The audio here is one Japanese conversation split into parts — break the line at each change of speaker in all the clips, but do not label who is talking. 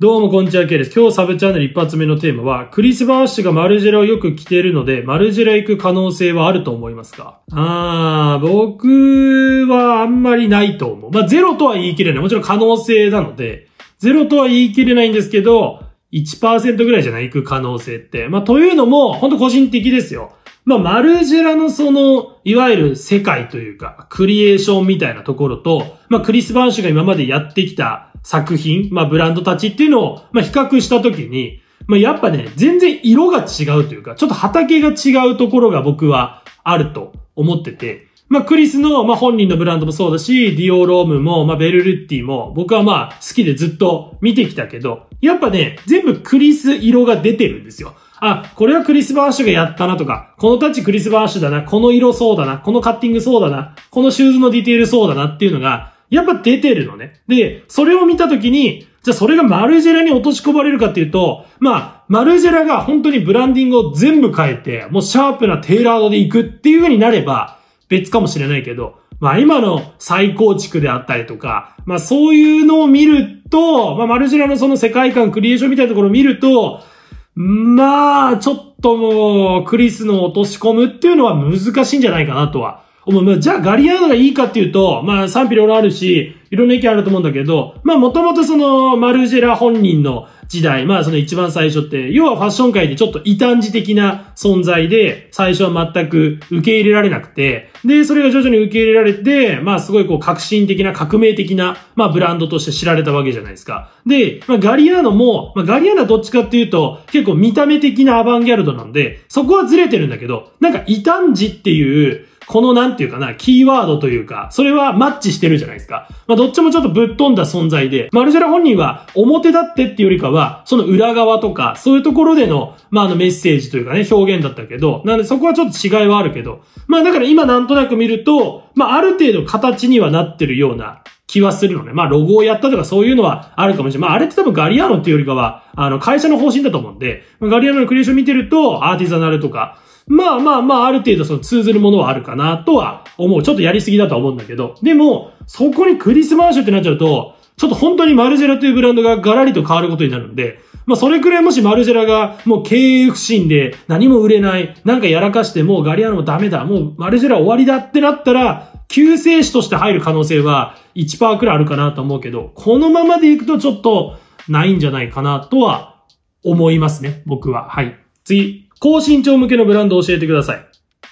どうもこんにちは、K です。今日サブチャンネル一発目のテーマは、クリス・バーシュがマルジェラをよく着ているので、マルジェラ行く可能性はあると思いますかあー、僕はあんまりないと思う。まあ、ゼロとは言い切れない。もちろん可能性なので、ゼロとは言い切れないんですけど、1%ぐらいじゃない行く可能性って。まあ、というのも、ほんと個人的ですよ。まあ、マルジェラのその、いわゆる世界というか、クリエーションみたいなところと、まあ、クリス・バーシュが今までやってきた作品、まあ、ブランドたちっていうのを、まあ、比較したときに、まあ、やっぱね、全然色が違うというか、ちょっと畑が違うところが僕はあると思ってて、まあ、クリスの、まあ、本人のブランドもそうだし、ディオロームも、まあ、ベルルッティも、僕はまあ、好きでずっと見てきたけど、やっぱね、全部クリス色が出てるんですよ。あ、これはクリス・バーシュがやったなとか、このタッチクリス・バーシュだな、この色そうだな、このカッティングそうだな、このシューズのディテールそうだなっていうのが、やっぱ出てるのね。で、それを見たときに、じゃあそれがマルジェラに落とし込まれるかっていうと、まあ、マルジェラが本当にブランディングを全部変えて、もうシャープなテーラードで行くっていう風になれば、別かもしれないけど、まあ今の再構築であったりとか、まあそういうのを見ると、まあマルジェラのその世界観、クリエーションみたいなところを見ると、まあ、ちょっともう、クリスの落とし込むっていうのは難しいんじゃないかなとはもう、じゃあガリアーノがいいかっていうと、まあ賛否両論あるし、いろんな意見あると思うんだけど、まあもともとその、マルジェラ本人の時代、まあその一番最初って、要はファッション界でちょっと異端児的な存在で、最初は全く受け入れられなくて、で、それが徐々に受け入れられて、まあすごいこう革新的な革命的な、まあブランドとして知られたわけじゃないですか。で、まあガリアーノも、まあガリアーノはどっちかっていうと、結構見た目的なアバンギャルドなんで、そこはずれてるんだけど、なんか異端児っていう、このなんていうかな、キーワードというか、それはマッチしてるじゃないですか。まあ、どっちもちょっとぶっ飛んだ存在で、マルジェラ本人は表立ってっていうよりかは、その裏側とか、そういうところでの、まあ、あのメッセージというかね、表現だったけど、なんでそこはちょっと違いはあるけど、まあ、だから今なんとなく見ると、まあ、ある程度形にはなってるような、気はするのね。まあ、ロゴをやったとかそういうのはあるかもしれない。まあ、あれって多分ガリアーノっていうよりかは、あの、会社の方針だと思うんで、ガリアーノのクリエーション見てると、アーティザナルとか、まあまあまあ、ある程度その通ずるものはあるかなとは思う。ちょっとやりすぎだとは思うんだけど。でも、そこにクリスマーシュってなっちゃうと、ちょっと本当にマルジェラというブランドがガラリと変わることになるんで、まあそれくらいもしマルジェラがもう経営不振で何も売れない、なんかやらかしてもうガリアーノもダメだ、もうマルジェラ終わりだってなったら、救世主として入る可能性は1%くらいあるかなと思うけど、このままでいくとちょっとないんじゃないかなとは思いますね、僕は。はい。次、高身長向けのブランドを教えてください。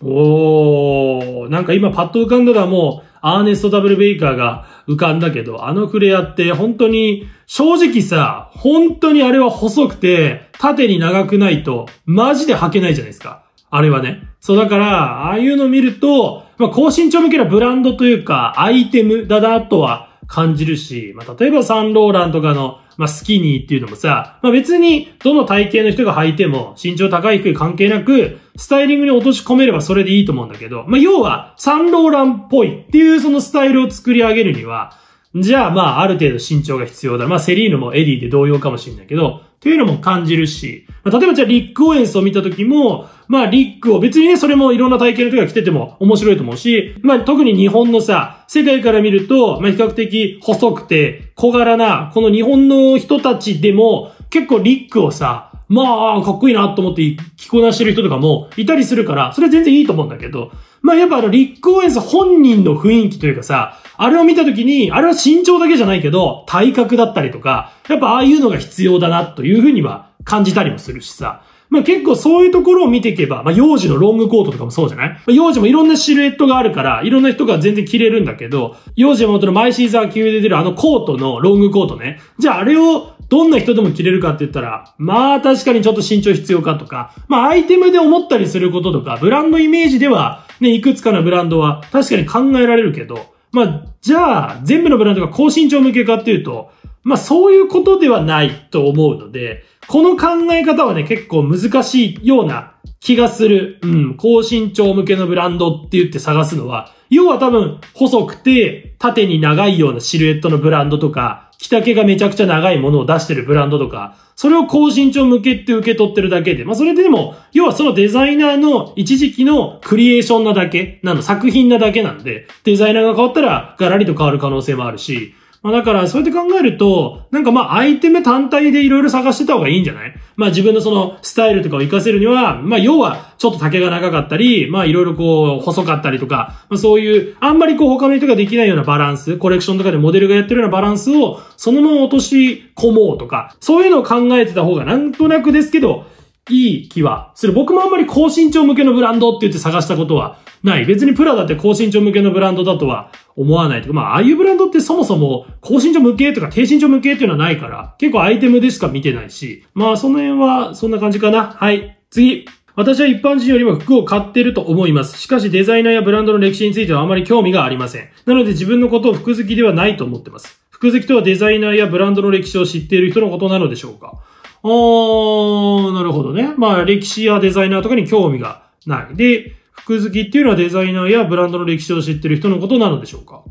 おー、なんか今パッと浮かんだらもう、アーネスト・ダブル・ベイカーが浮かんだけど、あのフレアって本当に、正直さ、本当にあれは細くて、縦に長くないと、マジで履けないじゃないですか。あれはね。そうだから、ああいうの見ると、まあ、高身長向けのブランドというか、アイテムだなとは感じるし、まあ、例えばサンローランとかのまあ、スキニーっていうのもさ、まあ、別にどの体型の人が履いても身長高い低い関係なく、スタイリングに落とし込めればそれでいいと思うんだけど、まあ、要はサンローランっぽいっていうそのスタイルを作り上げるには、じゃあまあある程度身長が必要だ。まあセリーヌもエディで同様かもしれないけど、というのも感じるし、まあ、例えばじゃあリックオーエンスを見た時も、まあリックを別にね、それもいろんな体型の人が来てても面白いと思うし、まあ特に日本のさ、世界から見ると、まあ比較的細くて、小柄な、この日本の人たちでも、結構リックをさ、まあ、かっこいいなと思って着こなしてる人とかもいたりするから、それは全然いいと思うんだけど、まあやっぱあの、リッーエンス本人の雰囲気というかさ、あれを見たときに、あれは身長だけじゃないけど、体格だったりとか、やっぱああいうのが必要だなというふうには感じたりもするしさ。まあ、結構そういうところを見ていけば、まあ、幼児のロングコートとかもそうじゃない、まあ、幼児もいろんなシルエットがあるから、いろんな人が全然着れるんだけど、幼児山本のマイシーザー級で出るあのコートのロングコートね。じゃああれをどんな人でも着れるかって言ったら、まあ確かにちょっと身長必要かとか、まあアイテムで思ったりすることとか、ブランドイメージでは、ね、いくつかのブランドは確かに考えられるけど、まあ、じゃあ、全部のブランドが高身長向けかっていうと、まあそういうことではないと思うので、この考え方はね、結構難しいような気がする。うん。高身長向けのブランドって言って探すのは、要は多分、細くて、縦に長いようなシルエットのブランドとか、着丈がめちゃくちゃ長いものを出してるブランドとか、それを高身長向けって受け取ってるだけで、まあそれででも、要はそのデザイナーの一時期のクリエーションなだけ、なの作品なだけなんで、デザイナーが変わったらガラリと変わる可能性もあるし、まあだから、そうやって考えると、なんかまあアイテム単体でいろいろ探してた方がいいんじゃないまあ自分のそのスタイルとかを活かせるには、まあ要はちょっと丈が長かったり、まあいろいろこう細かったりとか、まあそういう、あんまりこう他の人ができないようなバランス、コレクションとかでモデルがやってるようなバランスをそのまま落とし込もうとか、そういうのを考えてた方がなんとなくですけど、いい気はする。僕もあんまり高身長向けのブランドって言って探したことはない。別にプラだって高身長向けのブランドだとは思わないとか、まあ、ああいうブランドってそもそも高身長向けとか低身長向けっていうのはないから、結構アイテムでしか見てないし、まあ、その辺はそんな感じかな。はい。次。私は一般人よりも服を買ってると思います。しかしデザイナーやブランドの歴史についてはあまり興味がありません。なので自分のことを服好きではないと思ってます。服好きとはデザイナーやブランドの歴史を知っている人のことなのでしょうかおー、なるほどね。まあ、歴史やデザイナーとかに興味がない。で、服好きっていうのはデザイナーやブランドの歴史を知ってる人のことなのでしょうか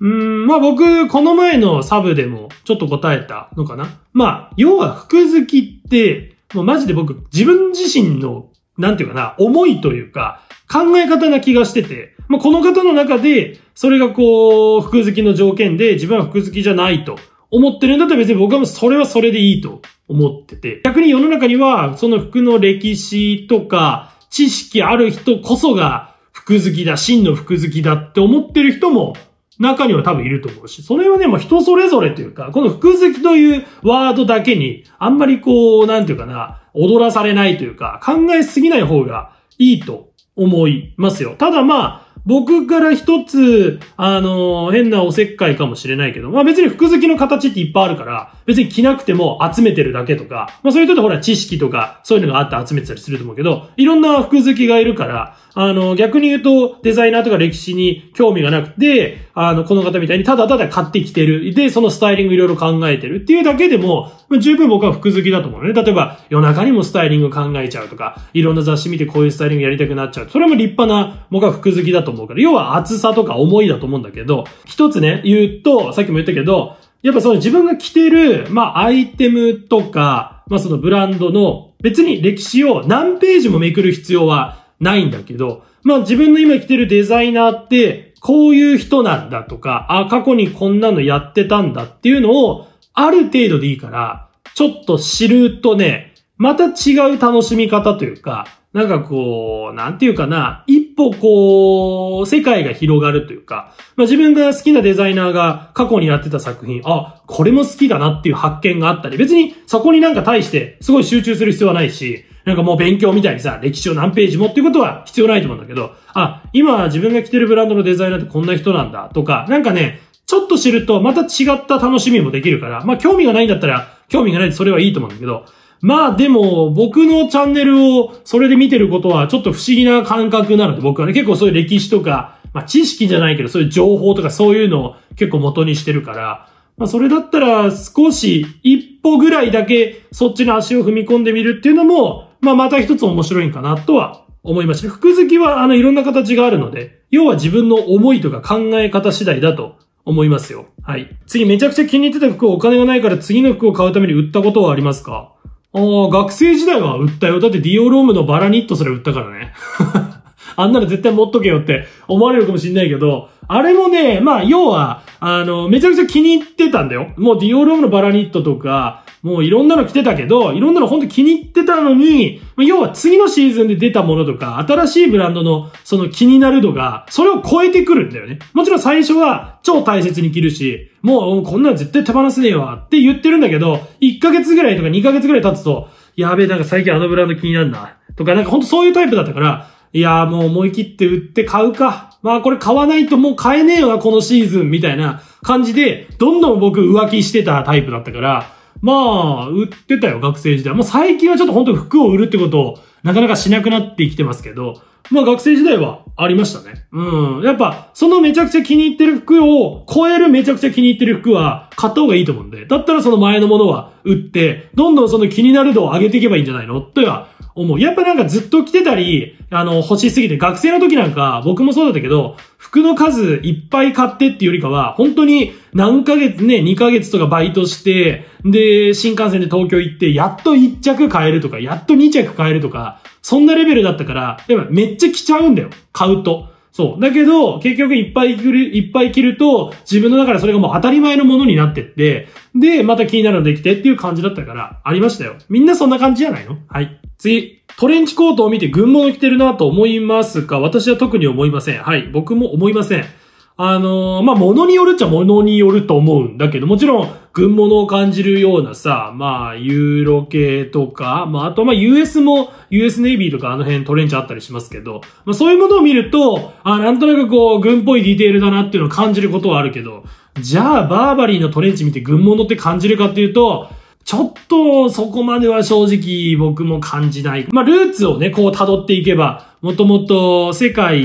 うん、まあ僕、この前のサブでもちょっと答えたのかな。まあ、要は服好きって、もうマジで僕、自分自身の、なんていうかな、思いというか、考え方な気がしてて、まあこの方の中で、それがこう、服好きの条件で、自分は服好きじゃないと思ってるんだったら別に僕はもうそれはそれでいいと思ってて。逆に世の中には、その服の歴史とか、知識ある人こそが、服好きだ、真の服好きだって思ってる人も、中には多分いると思うし、それはね、もう人それぞれというか、この服好きというワードだけに、あんまりこう、なんていうかな、踊らされないというか、考えすぎない方がいいと思いますよ。ただまあ、僕から一つ、あのー、変なおせっかいかもしれないけど、まあ別に服好きの形っていっぱいあるから、別に着なくても集めてるだけとか、まあそういう人でほら知識とか、そういうのがあって集めてたりすると思うけど、いろんな服好きがいるから、あのー、逆に言うとデザイナーとか歴史に興味がなくて、あの、この方みたいにただただ買ってきてる。で、そのスタイリングいろいろ考えてるっていうだけでも、十分僕は服好きだと思うね。例えば夜中にもスタイリング考えちゃうとか、いろんな雑誌見てこういうスタイリングやりたくなっちゃう。それも立派な僕は服好きだとと思うから、要は厚さとか重いだと思うんだけど、一つね、言うと、さっきも言ったけど、やっぱその自分が着てる、まあアイテムとか、まあそのブランドの別に歴史を何ページもめくる必要はないんだけど、まあ自分の今着てるデザイナーって、こういう人なんだとか、あ、過去にこんなのやってたんだっていうのを、ある程度でいいから、ちょっと知るとね、また違う楽しみ方というか、なんかこう、なんていうかな、一歩こう、世界が広がるというか、まあ、自分が好きなデザイナーが過去にやってた作品、あ、これも好きだなっていう発見があったり、別にそこになんか対してすごい集中する必要はないし、なんかもう勉強みたいにさ、歴史を何ページもっていうことは必要ないと思うんだけど、あ、今自分が着てるブランドのデザイナーってこんな人なんだとか、なんかね、ちょっと知るとまた違った楽しみもできるから、まあ興味がないんだったら、興味がないでそれはいいと思うんだけど、まあでも、僕のチャンネルをそれで見てることはちょっと不思議な感覚なので、僕はね、結構そういう歴史とか、まあ知識じゃないけど、そういう情報とかそういうのを結構元にしてるから、まあそれだったら少し一歩ぐらいだけそっちの足を踏み込んでみるっていうのも、まあまた一つ面白いんかなとは思いました。服好きはあのいろんな形があるので、要は自分の思いとか考え方次第だと思いますよ。はい。次めちゃくちゃ気に入ってた服をお金がないから次の服を買うために売ったことはありますかああ、学生時代は売ったよ。だってディオロームのバラニットそれ売ったからね。あんなの絶対持っとけよって思われるかもしんないけど、あれもね、まあ、要は、あの、めちゃくちゃ気に入ってたんだよ。もうディオルームのバラニットとか、もういろんなの着てたけど、いろんなの本当気に入ってたのに、要は次のシーズンで出たものとか、新しいブランドのその気になる度が、それを超えてくるんだよね。もちろん最初は超大切に着るし、もうこんなの絶対手放せねえわって言ってるんだけど、1ヶ月ぐらいとか2ヶ月ぐらい経つと、やべえ、なんか最近あのブランド気になるな。とか、なんかほんとそういうタイプだったから、いやもう思い切って売って買うか。まあこれ買わないともう買えねえわ、このシーズン、みたいな感じで、どんどん僕浮気してたタイプだったから、まあ、売ってたよ、学生時代。もう最近はちょっと本当服を売るってことを、なかなかしなくなってきてますけど、まあ学生時代はありましたね。うん。やっぱ、そのめちゃくちゃ気に入ってる服を超えるめちゃくちゃ気に入ってる服は買った方がいいと思うんで、だったらその前のものは売って、どんどんその気になる度を上げていけばいいんじゃないのとは思う。やっぱなんかずっと着てたり、あの、欲しすぎて、学生の時なんか、僕もそうだったけど、服の数いっぱい買ってっていうよりかは、本当に何ヶ月ね、2ヶ月とかバイトして、で、新幹線で東京行って、やっと1着買えるとか、やっと2着買えるとか、そんなレベルだったから、やっぱめっちゃ着ちゃうんだよ。買うと。そう。だけど、結局いっぱい着る、いっぱい着ると、自分の中でそれがもう当たり前のものになってって、で、また気になるのできてっていう感じだったから、ありましたよ。みんなそんな感じじゃないのはい。次。トレンチコートを見て群毛を着てるなと思いますか私は特に思いません。はい。僕も思いません。あのー、まあ、によるっちゃ物によると思うんだけど、もちろん、軍物を感じるようなさ、まあ、ユーロ系とか、まあ、あと、ま、US も、US ネイビーとかあの辺トレンチあったりしますけど、まあ、そういうものを見ると、あ、なんとなくこう、軍っぽいディテールだなっていうのを感じることはあるけど、じゃあ、バーバリーのトレンチ見て軍物って感じるかっていうと、ちょっとそこまでは正直僕も感じない。まあ、ルーツをね、こう辿っていけば、もともと世界、えっ、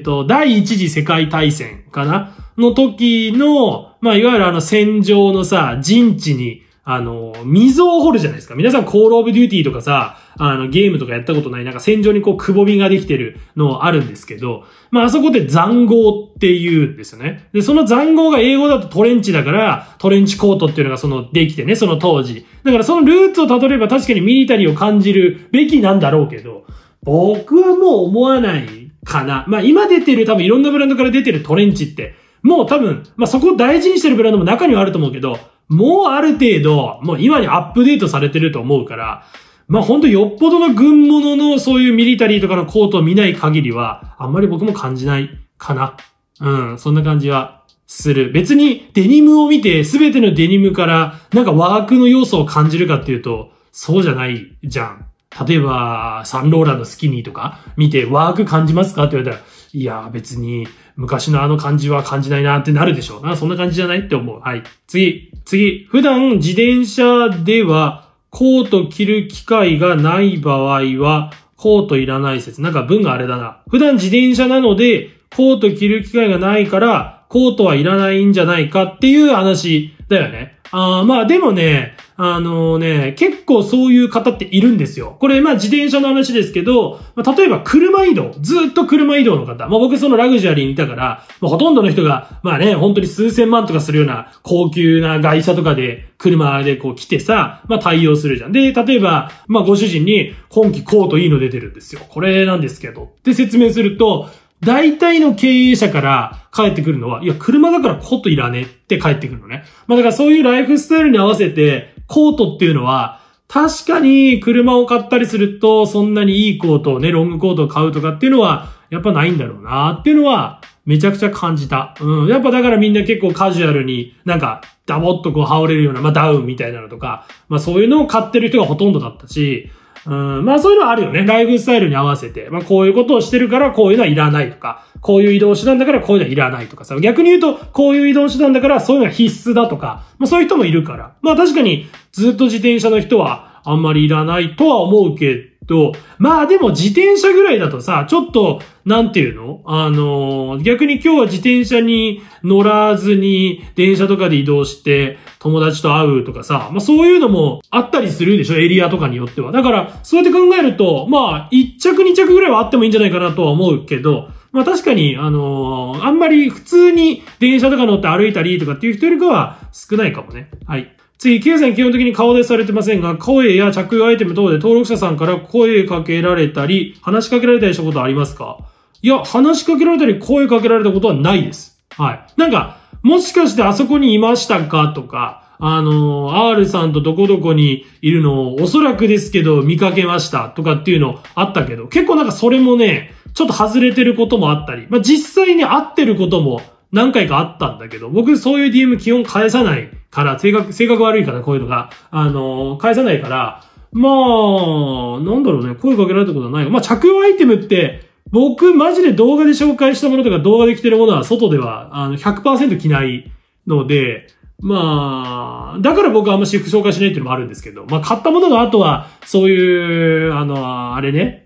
ー、と、第一次世界大戦かなの時の、まあ、いわゆるあの戦場のさ、陣地に、あの、溝を掘るじゃないですか。皆さん、コールオブデューティーとかさ、あの、ゲームとかやったことない、なんか戦場にこう、くぼみができてるのあるんですけど、まあ、あそこで残壕っていうんですよね。で、その残壕が英語だとトレンチだから、トレンチコートっていうのがその、できてね、その当時。だからそのルーツをたどれば確かにミリタリーを感じるべきなんだろうけど、僕はもう思わないかな。まあ、今出てる多分いろんなブランドから出てるトレンチって、もう多分、まあ、そこを大事にしてるブランドも中にはあると思うけど、もうある程度、もう今にアップデートされてると思うから、まあんとよっぽどの軍物のそういうミリタリーとかのコートを見ない限りは、あんまり僕も感じないかな。うん、そんな感じはする。別にデニムを見て全てのデニムからなんかワークの要素を感じるかっていうと、そうじゃないじゃん。例えば、サンローランのスキニーとか見てワーク感じますかって言われたら、いや、別に昔のあの感じは感じないなってなるでしょうな。そんな感じじゃないって思う。はい。次、次。普段自転車ではコート着る機会がない場合は、コートいらない説。なんか文があれだな。普段自転車なので、コート着る機会がないから、コートはいらないんじゃないかっていう話だよね。あまあでもね、あのね、結構そういう方っているんですよ。これ、まあ自転車の話ですけど、まあ、例えば車移動、ずっと車移動の方、まあ僕そのラグジュアリーにいたから、まあ、ほとんどの人が、まあね、本当に数千万とかするような高級な会社とかで、車でこう来てさ、まあ対応するじゃん。で、例えば、まあご主人に、今期コートいいの出てるんですよ。これなんですけど。って説明すると、大体の経営者から帰ってくるのは、いや、車だからコートいらねえって帰ってくるのね。まあだからそういうライフスタイルに合わせて、コートっていうのは、確かに車を買ったりすると、そんなにいいコートをね、ロングコートを買うとかっていうのは、やっぱないんだろうなっていうのは、めちゃくちゃ感じた。うん。やっぱだからみんな結構カジュアルに、なんか、ダボっとこう羽織れるような、まあダウンみたいなのとか、まあそういうのを買ってる人がほとんどだったし、うん、まあそういうのはあるよね。ライフスタイルに合わせて。まあこういうことをしてるからこういうのはいらないとか、こういう移動手段だからこういうのはいらないとかさ、逆に言うと、こういう移動手段だからそういうのは必須だとか、まあそういう人もいるから。まあ確かにずっと自転車の人はあんまりいらないとは思うけど、と、まあでも自転車ぐらいだとさ、ちょっと、なんていうのあの逆に今日は自転車に乗らずに、電車とかで移動して、友達と会うとかさ、まあそういうのもあったりするでしょエリアとかによっては。だから、そうやって考えると、まあ、1着2着ぐらいはあってもいいんじゃないかなとは思うけど、まあ確かに、あのー、あんまり普通に電車とか乗って歩いたりとかっていう人よりかは少ないかもね。はい。次、K さん基本的に顔でされてませんが、声や着用アイテム等で登録者さんから声かけられたり、話しかけられたりしたことありますかいや、話しかけられたり声かけられたことはないです。はい。なんか、もしかしてあそこにいましたかとか、あのー、R さんとどこどこにいるのをおそらくですけど見かけましたとかっていうのあったけど、結構なんかそれもね、ちょっと外れてることもあったり、まあ、実際に合ってることも何回かあったんだけど、僕そういう DM 基本返さないから、性格、性格悪いからこういうのが、あの返さないから、まあ、なんだろうね、声かけられたことはない。まあ、着用アイテムって、僕、マジで動画で紹介したものとか動画で着てるものは外では、あの、100%着ないので、まあ、だから僕はあんま私服紹介しないっていうのもあるんですけど、まあ買ったものの後は、そういう、あの、あれね、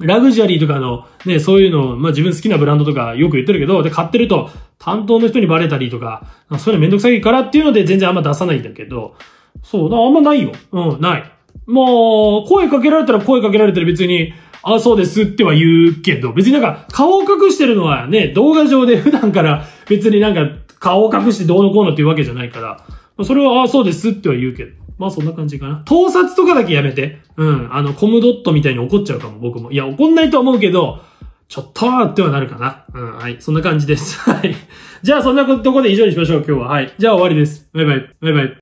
ラグジュアリーとかの、ね、そういうのまあ自分好きなブランドとかよく言ってるけど、で、買ってると、担当の人にバレたりとか、そういうのめんどくさいからっていうので全然あんま出さないんだけど、そう、あんまないよ。うん、ない。もう、声かけられたら声かけられたら別に、あ、そうですっては言うけど、別になんか顔を隠してるのはね、動画上で普段から別になんか顔を隠してどうのこうのっていうわけじゃないから、それは、あ、そうですっては言うけど。まあそんな感じかな。盗撮とかだけやめて。うん。あの、コムドットみたいに怒っちゃうかも、僕も。いや、怒んないと思うけど、ちょっとーってはなるかな。うん、はい。そんな感じです。はい。じゃあ、そんなとこで以上にしましょう、今日は。はい。じゃあ終わりです。バイバイ。バイバイ。